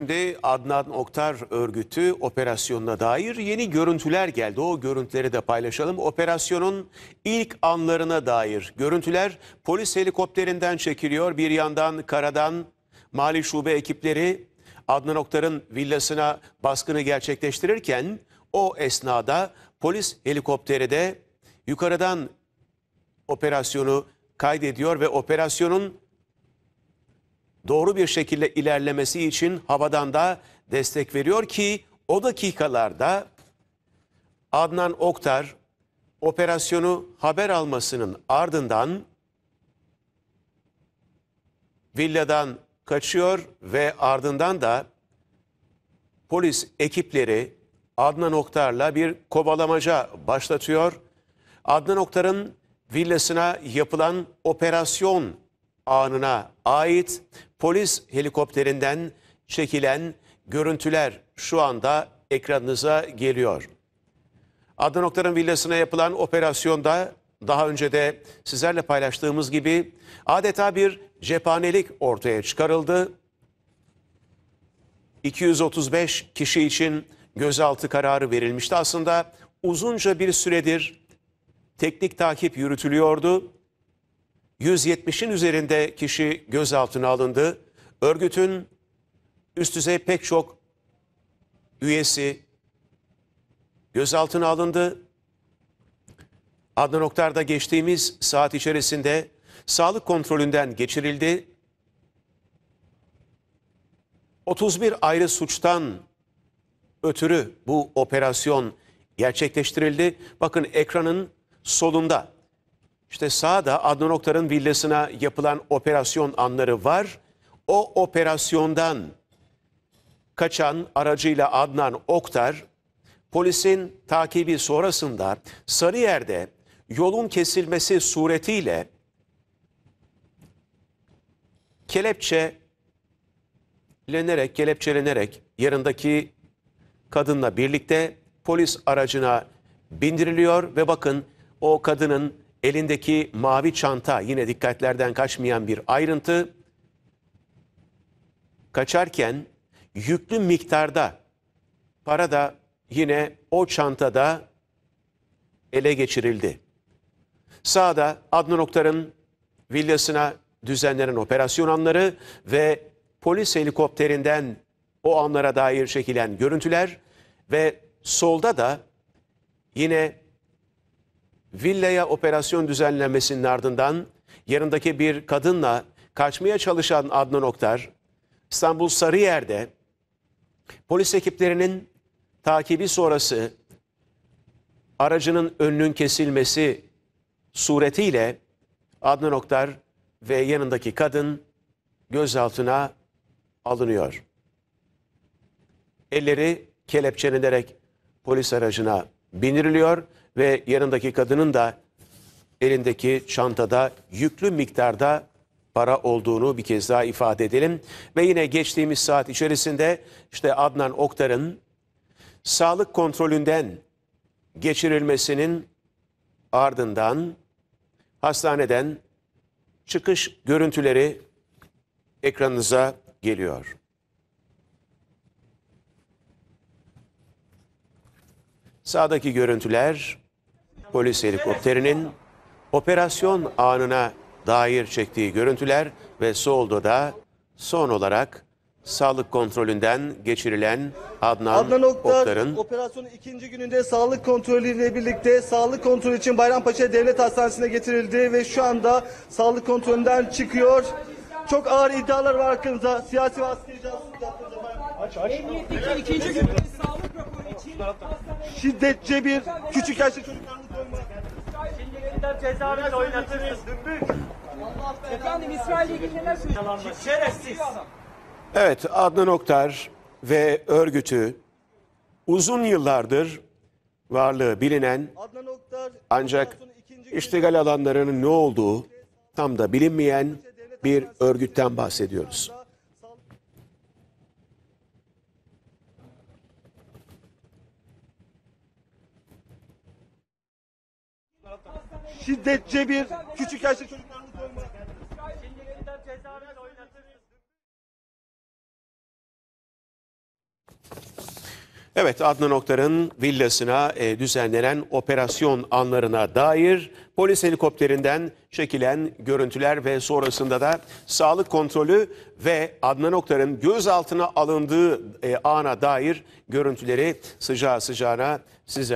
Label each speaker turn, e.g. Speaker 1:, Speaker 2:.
Speaker 1: Şimdi Adnan Oktar örgütü operasyonuna dair yeni görüntüler geldi. O görüntüleri de paylaşalım. Operasyonun ilk anlarına dair görüntüler polis helikopterinden çekiliyor. Bir yandan karadan mali şube ekipleri Adnan Oktar'ın villasına baskını gerçekleştirirken o esnada polis helikopteri de yukarıdan operasyonu kaydediyor ve operasyonun doğru bir şekilde ilerlemesi için havadan da destek veriyor ki o dakikalarda Adnan Oktar operasyonu haber almasının ardından villadan kaçıyor ve ardından da polis ekipleri Adnan Oktar'la bir kovalamaca başlatıyor. Adnan Oktar'ın villasına yapılan operasyon anına ait polis helikopterinden çekilen görüntüler şu anda ekranınıza geliyor. Adnan Oktar'ın villasına yapılan operasyonda daha önce de sizlerle paylaştığımız gibi adeta bir cephanelik ortaya çıkarıldı. 235 kişi için gözaltı kararı verilmişti. Aslında uzunca bir süredir teknik takip yürütülüyordu. 170'in üzerinde kişi gözaltına alındı. Örgütün üst düzey pek çok üyesi gözaltına alındı. Adnan Oktar da geçtiğimiz saat içerisinde sağlık kontrolünden geçirildi. 31 ayrı suçtan ötürü bu operasyon gerçekleştirildi. Bakın ekranın solunda işte sağda Adnan Oktar'ın villasına yapılan operasyon anları var. O operasyondan kaçan aracıyla Adnan Oktar polisin takibi sonrasında Sarıyer'de yolun kesilmesi suretiyle kelepçelenerek, kelepçelenerek yanındaki kadınla birlikte polis aracına bindiriliyor ve bakın o kadının Elindeki mavi çanta yine dikkatlerden kaçmayan bir ayrıntı. Kaçarken yüklü miktarda para da yine o çantada ele geçirildi. Sağda Adnan Oktar'ın villasına düzenlenen operasyon anları ve polis helikopterinden o anlara dair çekilen görüntüler ve solda da yine villaya operasyon düzenlemesinin ardından yanındaki bir kadınla kaçmaya çalışan Adnan Oktar, İstanbul Sarıyer'de polis ekiplerinin takibi sonrası aracının önünün kesilmesi suretiyle Adnan Oktar ve yanındaki kadın gözaltına alınıyor. Elleri kelepçelenerek polis aracına bindiriliyor ve yanındaki kadının da elindeki çantada yüklü miktarda para olduğunu bir kez daha ifade edelim. Ve yine geçtiğimiz saat içerisinde işte Adnan Oktar'ın sağlık kontrolünden geçirilmesinin ardından hastaneden çıkış görüntüleri ekranınıza geliyor. Sağdaki görüntüler polis helikopterinin operasyon anına dair çektiği görüntüler ve solda da son olarak sağlık kontrolünden geçirilen Adnan, Adnan Oktar, Oktar'ın operasyonun ikinci gününde sağlık kontrolüyle birlikte sağlık kontrolü için Bayrampaşa Devlet Hastanesi'ne getirildi ve şu anda sağlık kontrolünden çıkıyor. Çok ağır iddialar var hakkında. Siyasi ve askeri aç, Emniyetteki ikinci gün sağlık raporu için şiddetçe bir küçük yaşlı çocuklarla kadar cezaevinde oynatırsın dümbük. Efendim İsrail'le ilgili neler söylüyorsunuz? Şerefsiz. Evet Adnan Oktar ve örgütü uzun yıllardır varlığı bilinen ancak iştigal alanlarının ne olduğu tam da bilinmeyen bir örgütten bahsediyoruz. şiddetçe bir küçük yaşta çocuklarını koymak. Evet Adnan Oktar'ın villasına e, düzenlenen operasyon anlarına dair polis helikopterinden çekilen görüntüler ve sonrasında da sağlık kontrolü ve Adnan Oktar'ın gözaltına alındığı e, ana dair görüntüleri sıcağı sıcağına size